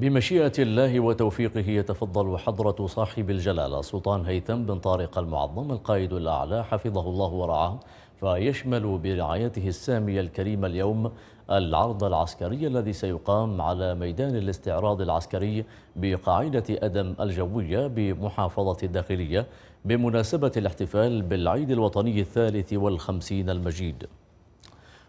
بمشيئة الله وتوفيقه يتفضل حضرة صاحب الجلالة سلطان هيثم بن طارق المعظم القائد الأعلى حفظه الله ورعاه فيشمل برعايته السامية الكريمة اليوم العرض العسكري الذي سيقام على ميدان الاستعراض العسكري بقاعدة أدم الجوية بمحافظة الداخلية بمناسبة الاحتفال بالعيد الوطني الثالث والخمسين المجيد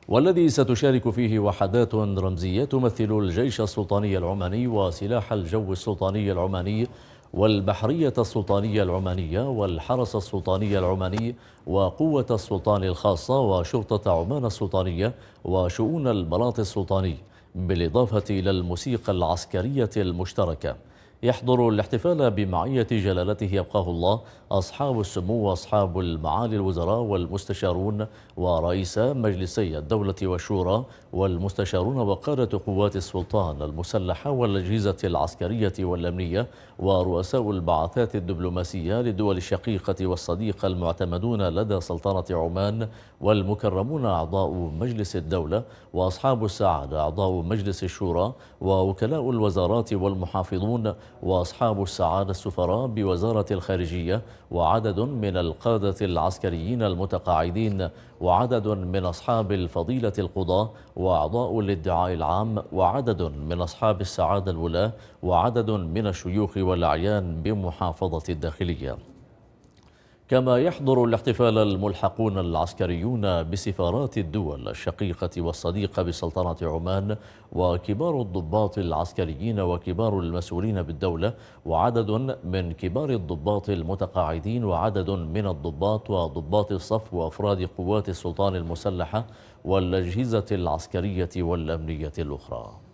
والذي ستشارك فيه وحدات رمزية تمثل الجيش السلطاني العماني وسلاح الجو السلطاني العماني والبحرية السلطانية العمانية والحرس السلطاني العماني وقوة السلطان الخاصة وشرطة عمان السلطانية وشؤون البلاط السلطاني بالإضافة إلى الموسيقى العسكرية المشتركة يحضر الاحتفال بمعية جلالته يبقاه الله أصحاب السمو وأصحاب المعالي الوزراء والمستشارون ورئيس مجلسي الدولة والشورى والمستشارون وقادة قوات السلطان المسلحة والأجهزة العسكرية والأمنية ورؤساء البعثات الدبلوماسية للدول الشقيقة والصديقة المعتمدون لدى سلطنة عمان والمكرمون أعضاء مجلس الدولة وأصحاب السعادة أعضاء مجلس الشورى ووكلاء الوزارات والمحافظون وأصحاب السعادة السفراء بوزارة الخارجية وعدد من القادة العسكريين المتقاعدين وعدد من أصحاب الفضيلة القضاة وأعضاء الادعاء العام وعدد من أصحاب السعادة الولاة وعدد من الشيوخ والأعيان بمحافظة الداخلية كما يحضر الاحتفال الملحقون العسكريون بسفارات الدول الشقيقة والصديقة بسلطنة عمان وكبار الضباط العسكريين وكبار المسؤولين بالدولة وعدد من كبار الضباط المتقاعدين وعدد من الضباط وضباط الصف وأفراد قوات السلطان المسلحة والأجهزة العسكرية والأمنية الأخرى